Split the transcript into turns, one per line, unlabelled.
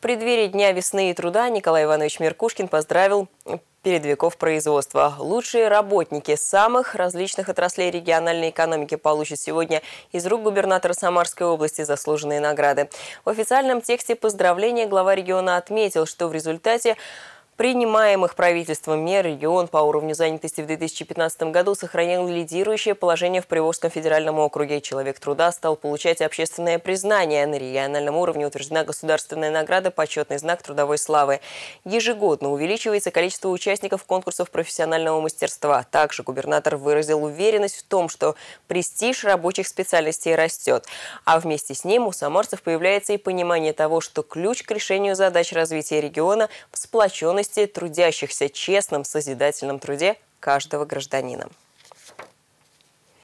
преддверии Дня весны и труда Николай Иванович Меркушкин поздравил передвигов производства. Лучшие работники самых различных отраслей региональной экономики получат сегодня из рук губернатора Самарской области заслуженные награды. В официальном тексте поздравления глава региона отметил, что в результате принимаемых правительством мер регион по уровню занятости в 2015 году сохранил лидирующее положение в Приволжском федеральном округе. Человек труда стал получать общественное признание. На региональном уровне утверждена государственная награда «Почетный знак трудовой славы». Ежегодно увеличивается количество участников конкурсов профессионального мастерства. Также губернатор выразил уверенность в том, что престиж рабочих специальностей растет. А вместе с ним у саморцев появляется и понимание того, что ключ к решению задач развития региона в сплоченности трудящихся честном созидательном труде каждого гражданина.